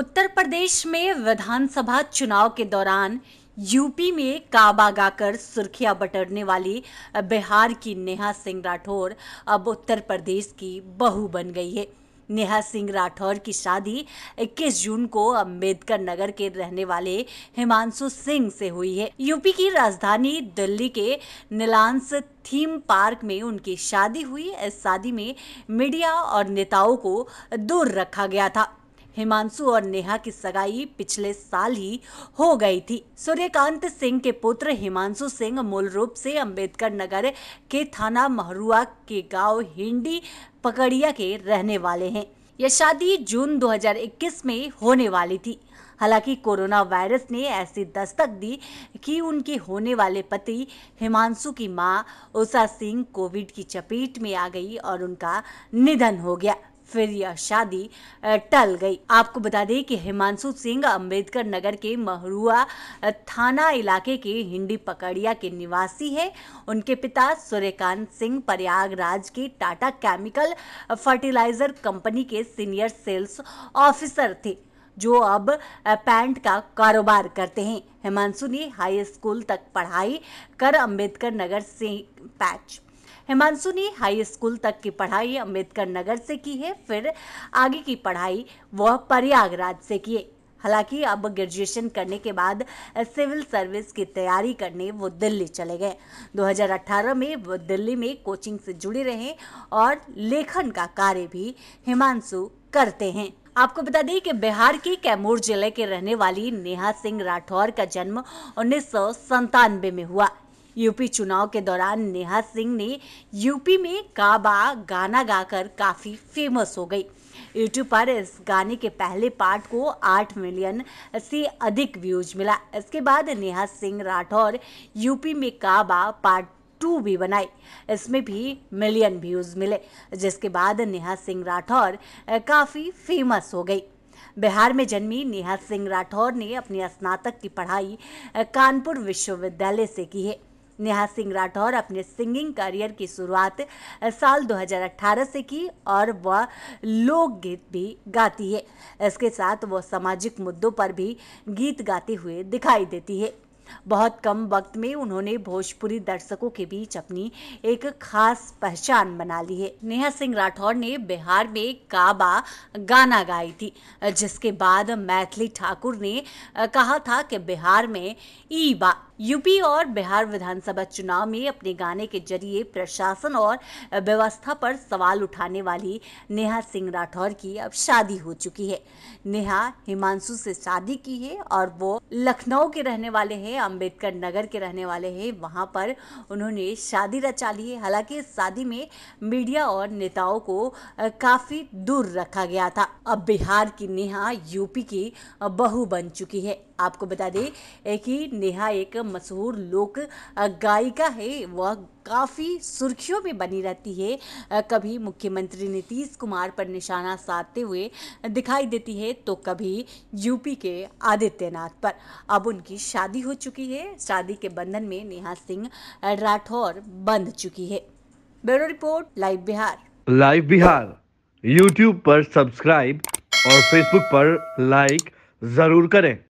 उत्तर प्रदेश में विधानसभा चुनाव के दौरान यूपी में काबा गाकर सुर्खियां बटरने वाली बिहार की नेहा सिंह राठौर अब उत्तर प्रदेश की बहू बन गई है नेहा सिंह राठौर की शादी 21 जून को अम्बेडकर नगर के रहने वाले हिमांशु सिंह से हुई है यूपी की राजधानी दिल्ली के नीलांस थीम पार्क में उनकी शादी हुई इस शादी में मीडिया और नेताओं को दूर रखा गया था हिमांशु और नेहा की सगाई पिछले साल ही हो गई थी सूर्यकांत सिंह के पुत्र हिमांशु सिंह मूल रूप से अंबेडकर नगर के थाना महरुआ के गांव हिंडी पकड़िया के रहने वाले हैं यह शादी जून 2021 में होने वाली थी हालांकि कोरोना वायरस ने ऐसी दस्तक दी कि उनके होने वाले पति हिमांशु की मां उषा सिंह कोविड की चपेट में आ गई और उनका निधन हो गया फिर यह शादी टल गई आपको बता दें कि हिमांशु सिंह अंबेडकर नगर के महरुआ थाना इलाके के हिंडी पकड़िया के निवासी है उनके पिता सूर्यकांत सिंह प्रयागराज के टाटा केमिकल फर्टिलाइजर कंपनी के सीनियर सेल्स ऑफिसर थे जो अब पैंट का कारोबार करते हैं हिमांशु ने हाई स्कूल तक पढ़ाई कर अंबेडकर नगर से पैच हिमांशु ने हाई स्कूल तक की पढ़ाई अम्बेडकर नगर से की है फिर आगे की पढ़ाई वह प्रयागराज से किए हालांकि अब ग्रेजुएशन करने के बाद सिविल सर्विस की तैयारी करने वो दिल्ली चले गए 2018 में वो दिल्ली में कोचिंग से जुड़े रहे और लेखन का कार्य भी हिमांशु करते हैं आपको बता दें कि बिहार के कैमूर जिले के रहने वाली नेहा सिंह राठौर का जन्म उन्नीस में हुआ यूपी चुनाव के दौरान नेहा सिंह ने यूपी में काबा गाना गाकर काफ़ी फेमस हो गई यूट्यूब पर इस गाने के पहले पार्ट को 8 मिलियन से अधिक व्यूज मिला इसके बाद नेहा सिंह राठौर यूपी में काबा पार्ट टू भी बनाई इसमें भी मिलियन व्यूज मिले जिसके बाद नेहा सिंह राठौर काफ़ी फेमस हो गई बिहार में जन्मी नेहा सिंह राठौर ने अपनी स्नातक की पढ़ाई कानपुर विश्वविद्यालय से की है नेहा सिंह राठौर अपने सिंगिंग करियर की शुरुआत साल 2018 से की और वह लोकगीत भी गाती है इसके साथ वह सामाजिक मुद्दों पर भी गीत गाते हुए दिखाई देती है बहुत कम वक्त में उन्होंने भोजपुरी दर्शकों के बीच अपनी एक खास पहचान बना ली है नेहा सिंह राठौर ने बिहार में काबा गाना गाई थी जिसके बाद मैथिली ठाकुर ने कहा था कि बिहार में ई बा यूपी और बिहार विधानसभा चुनाव में अपने गाने के जरिए प्रशासन और व्यवस्था पर सवाल उठाने वाली नेहा सिंह राठौर की अब शादी हो चुकी है नेहा हिमांशु से शादी की है और वो लखनऊ के रहने वाले हैं अंबेडकर नगर के रहने वाले हैं वहाँ पर उन्होंने शादी रचा ली है हालांकि इस शादी में मीडिया और नेताओं को काफ़ी दूर रखा गया था अब बिहार की नेहा यूपी की बहू बन चुकी है आपको बता दें कि नेहा एक मशहूर लोक गायिका है वह काफ़ी सुर्खियों में बनी रहती है कभी मुख्यमंत्री नीतीश कुमार पर निशाना साधते हुए दिखाई देती है तो कभी यूपी के आदित्यनाथ पर अब उनकी शादी हो चुकी है शादी के बंधन में नेहा सिंह राठौर बंध चुकी है bureau report live Bihar live Bihar YouTube पर सब्सक्राइब और फेसबुक पर लाइक जरूर करें